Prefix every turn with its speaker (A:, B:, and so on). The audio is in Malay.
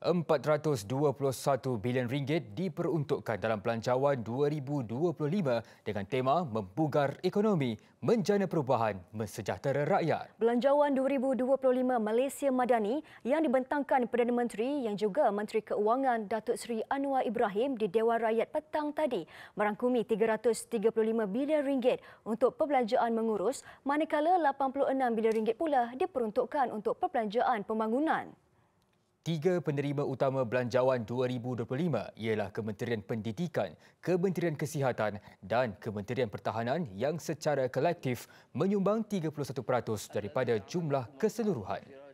A: 421 bilion ringgit diperuntukkan dalam pelancawan 2025 dengan tema Membugar Ekonomi, Menjana Perubahan, mesejahtera Rakyat.
B: Pelancawan 2025 Malaysia Madani yang dibentangkan Perdana Menteri yang juga Menteri Keuangan Datuk Seri Anwar Ibrahim di Dewan Rakyat petang tadi merangkumi 335 bilion ringgit untuk perbelanjaan mengurus manakala 86 bilion ringgit pula diperuntukkan untuk perbelanjaan pembangunan.
A: Tiga penerima utama belanjawan 2025 ialah Kementerian Pendidikan, Kementerian Kesihatan dan Kementerian Pertahanan yang secara kolektif menyumbang 31% daripada jumlah keseluruhan.